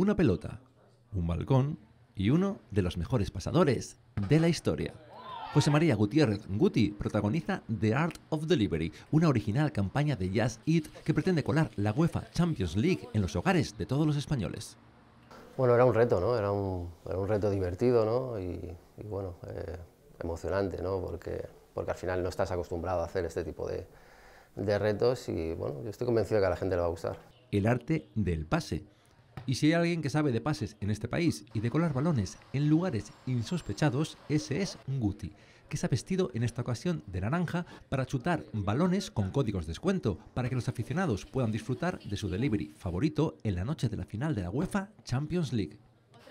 una pelota, un balcón y uno de los mejores pasadores de la historia. José María Gutiérrez Guti protagoniza The Art of Delivery, una original campaña de Jazz Eat que pretende colar la UEFA Champions League en los hogares de todos los españoles. Bueno, era un reto, ¿no? Era un, reto divertido, ¿no? Y, bueno, eh, emocionante, ¿no? Porque, porque al final no estás acostumbrado a hacer este tipo de, de retos y bueno, yo estoy convencido de que a la gente le va a gustar. El arte del pase y si hay alguien que sabe de pases en este país y de colar balones en lugares insospechados, ese es Guti, que se ha vestido en esta ocasión de naranja para chutar balones con códigos de descuento, para que los aficionados puedan disfrutar de su delivery favorito en la noche de la final de la UEFA Champions League.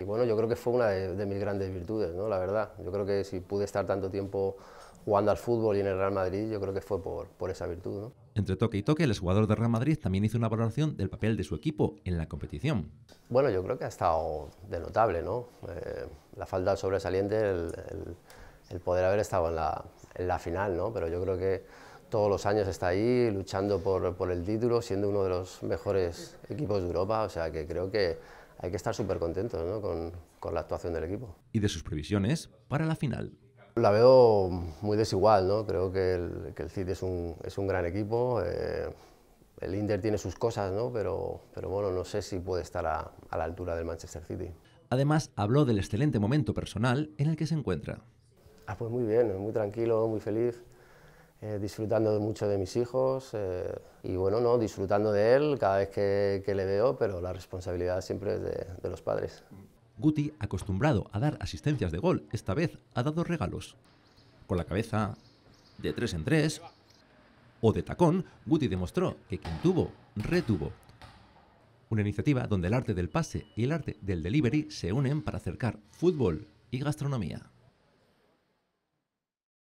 Y bueno, yo creo que fue una de, mis grandes virtudes, ¿no? la verdad. Yo creo que si pude estar tanto tiempo jugando al fútbol y en el Real Madrid, yo creo que fue por, esa virtud. ¿no? Entre toque y toque, el jugador del Real Madrid también hizo una valoración del papel de su equipo en la competición. Bueno, yo creo que ha estado de notable, ¿no? Eh, la falta sobresaliente, el, poder haber estado en la, final, ¿no? Pero yo creo que todos los años está ahí luchando por, por el título, siendo uno de los mejores equipos de Europa, o sea que creo que hay que estar súper contentos ¿no? con, con, la actuación del equipo. Y de sus previsiones para la final. La veo muy desigual, ¿no? creo que el, que el City es un, es un gran equipo, eh, el Inter tiene sus cosas, ¿no? pero, pero bueno, no sé si puede estar a, a la altura del Manchester City. Además, habló del excelente momento personal en el que se encuentra. Ah, pues muy bien, muy tranquilo, muy feliz. Eh, disfrutando mucho de mis hijos eh, y bueno, no, disfrutando de él cada vez que, le veo, pero la responsabilidad siempre es de, de los padres. Guti, acostumbrado a dar asistencias de gol, esta vez ha dado regalos. Con la cabeza, de tres en tres, o de tacón, Guti demostró que quien tuvo, retuvo. Una iniciativa donde el arte del pase y el arte del delivery se unen para acercar fútbol y gastronomía.